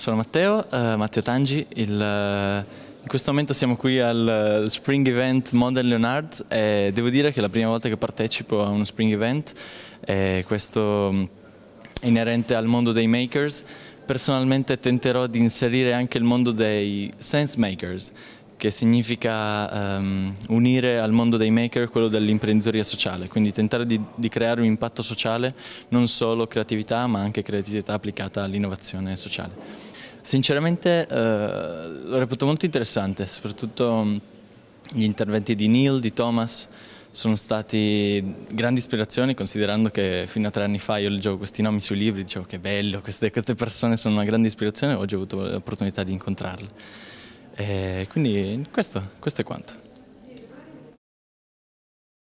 Sono Matteo, uh, Matteo Tangi, il, uh, in questo momento siamo qui al uh, Spring Event Model Leonard e devo dire che è la prima volta che partecipo a uno Spring Event e questo è mm, inerente al mondo dei makers. Personalmente tenterò di inserire anche il mondo dei sense makers che significa um, unire al mondo dei maker quello dell'imprenditoria sociale, quindi tentare di, di, creare un impatto sociale, non solo creatività ma anche creatività applicata all'innovazione sociale. Sinceramente eh, l'ho reputo molto interessante, soprattutto mm, gli interventi di Neil, di Thomas, sono stati grandi ispirazioni considerando che fino a tre anni fa io leggevo questi nomi sui libri, dicevo che bello, queste, queste persone sono una grande ispirazione, e oggi ho avuto l'opportunità di incontrarle. E quindi questo, questo è quanto.